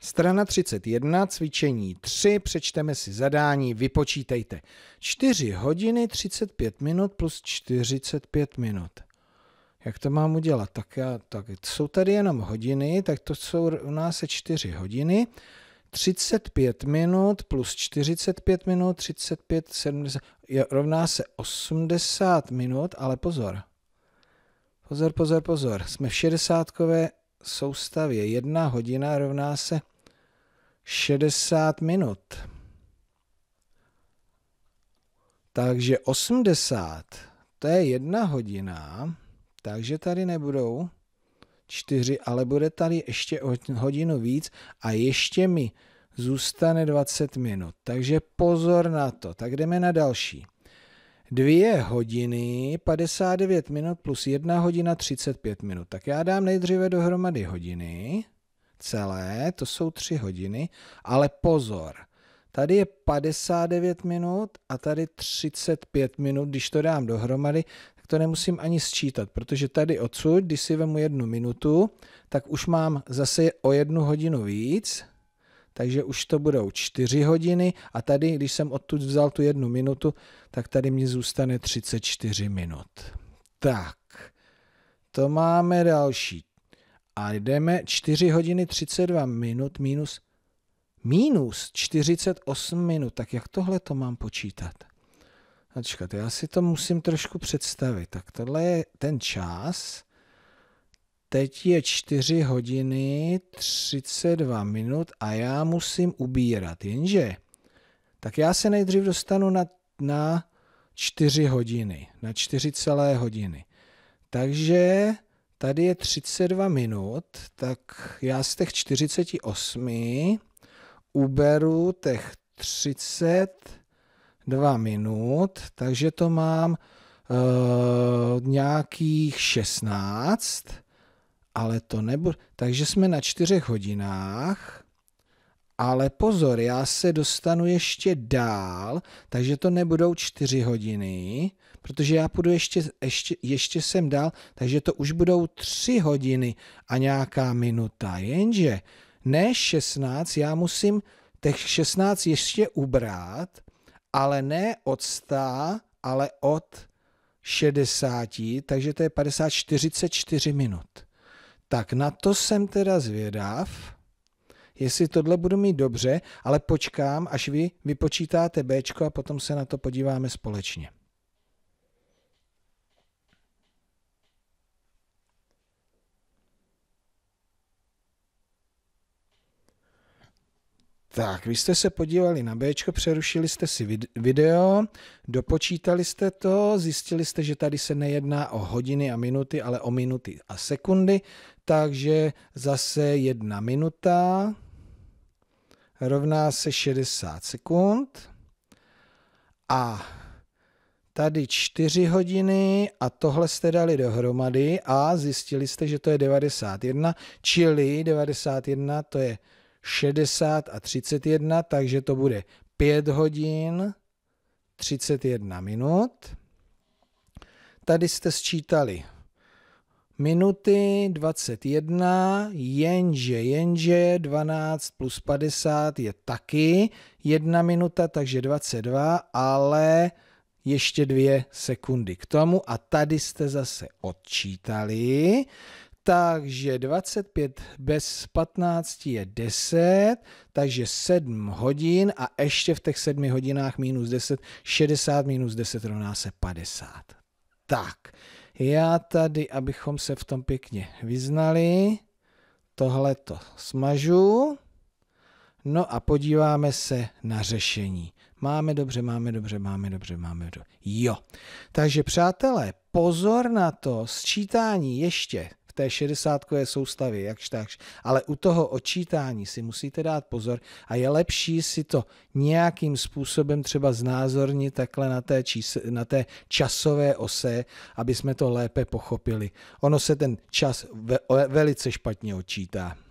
Strana 31, cvičení 3, přečteme si zadání, vypočítejte. 4 hodiny 35 minut plus 45 minut. Jak to mám udělat? Tak, já, tak jsou tady jenom hodiny, tak to jsou u nás 4 hodiny. 35 minut plus 45 minut, 35, 70, je, rovná se 80 minut, ale pozor. Pozor, pozor, pozor. Jsme v 60 soustavě. Jedna hodina rovná se 60 minut. Takže 80, to je jedna hodina, takže tady nebudou čtyři, ale bude tady ještě hodinu víc a ještě mi zůstane 20 minut. Takže pozor na to. Tak jdeme na další. 2 hodiny 59 minut plus 1 hodina 35 minut. Tak já dám nejdříve dohromady hodiny celé, to jsou 3 hodiny, ale pozor, tady je 59 minut a tady 35 minut, když to dám dohromady, tak to nemusím ani sčítat, protože tady odsud, když si vemu jednu minutu, tak už mám zase o jednu hodinu víc, takže už to budou 4 hodiny a tady, když jsem odtud vzal tu jednu minutu, tak tady mi zůstane 34 minut. Tak, to máme další. A jdeme 4 hodiny 32 minut minus, minus 48 minut. Tak jak tohle to mám počítat? Ačkat, já si to musím trošku představit. Tak tohle je ten čas teď je 4 hodiny 32 minut a já musím ubírat, jenže tak já se nejdřív dostanu na, na 4 hodiny, na 4 celé hodiny. Takže tady je 32 minut, tak já z těch 48 uberu těch 32 minut, takže to mám e, nějakých 16 ale to nebo... Takže jsme na čtyřech hodinách, ale pozor, já se dostanu ještě dál, takže to nebudou čtyři hodiny, protože já půjdu ještě, ještě, ještě sem dál, takže to už budou tři hodiny a nějaká minuta. Jenže ne 16, já musím těch 16 ještě ubrat, ale ne od 100, ale od 60, takže to je 50, 44 minut. Tak na to jsem teda zvědav, jestli tohle budu mít dobře, ale počkám, až vy vypočítáte B a potom se na to podíváme společně. Tak, vy jste se podívali na B, přerušili jste si video, dopočítali jste to, zjistili jste, že tady se nejedná o hodiny a minuty, ale o minuty a sekundy, takže zase jedna minuta rovná se 60 sekund. A tady 4 hodiny a tohle jste dali dohromady a zjistili jste, že to je 91, čili 91 to je 60 a 31, takže to bude 5 hodin 31 minut. Tady jste sčítali minuty 21, jenže, jenže 12 plus 50 je taky jedna minuta, takže 22, ale ještě dvě sekundy k tomu a tady jste zase odčítali. Takže 25 bez 15 je 10, takže 7 hodin a ještě v těch 7 hodinách minus 10, 60 minus 10 rovná se 50. Tak, já tady, abychom se v tom pěkně vyznali, tohle to smažu. No a podíváme se na řešení. Máme dobře, máme dobře, máme dobře, máme dobře. Jo. Takže přátelé, pozor na to, sčítání ještě té šedesátkové soustavy, jakž takž. Ale u toho očítání si musíte dát pozor a je lepší si to nějakým způsobem třeba znázornit takhle na té, čís, na té časové ose, aby jsme to lépe pochopili. Ono se ten čas ve, velice špatně očítá.